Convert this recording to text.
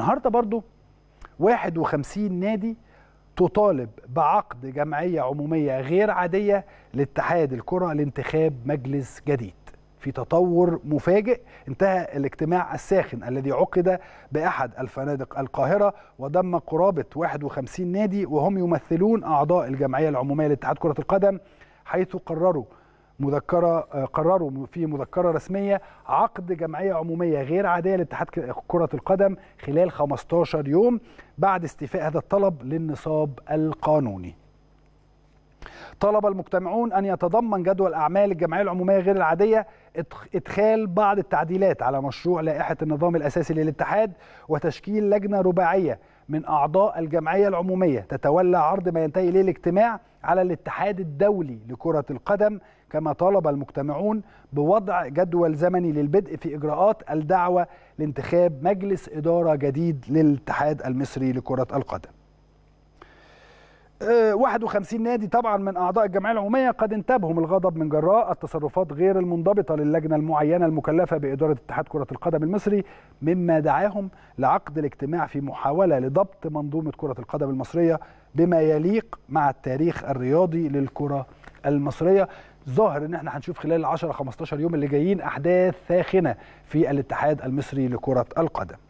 النهارده برضو 51 نادي تطالب بعقد جمعية عمومية غير عادية لاتحاد الكرة لانتخاب مجلس جديد في تطور مفاجئ انتهى الاجتماع الساخن الذي عقد بأحد الفنادق القاهرة وضم قرابة 51 نادي وهم يمثلون أعضاء الجمعية العمومية لاتحاد كرة القدم حيث قرروا مذكره آه، قرروا في مذكره رسميه عقد جمعيه عموميه غير عاديه لاتحاد كره القدم خلال 15 يوم بعد استيفاء هذا الطلب للنصاب القانوني طلب المجتمعون أن يتضمن جدول أعمال الجمعية العمومية غير العادية إدخال بعض التعديلات على مشروع لائحة النظام الأساسي للاتحاد وتشكيل لجنة رباعية من أعضاء الجمعية العمومية تتولى عرض ما ينتهي إليه الاجتماع على الاتحاد الدولي لكرة القدم كما طالب المجتمعون بوضع جدول زمني للبدء في إجراءات الدعوة لانتخاب مجلس إدارة جديد للاتحاد المصري لكرة القدم 51 آه، نادي طبعا من اعضاء الجمعيه العموميه قد انتابهم الغضب من جراء التصرفات غير المنضبطه للجنه المعينه المكلفه باداره اتحاد كره القدم المصري مما دعاهم لعقد الاجتماع في محاوله لضبط منظومه كره القدم المصريه بما يليق مع التاريخ الرياضي للكره المصريه ظاهر ان احنا هنشوف خلال ال 10 15 يوم اللي جايين احداث ساخنه في الاتحاد المصري لكره القدم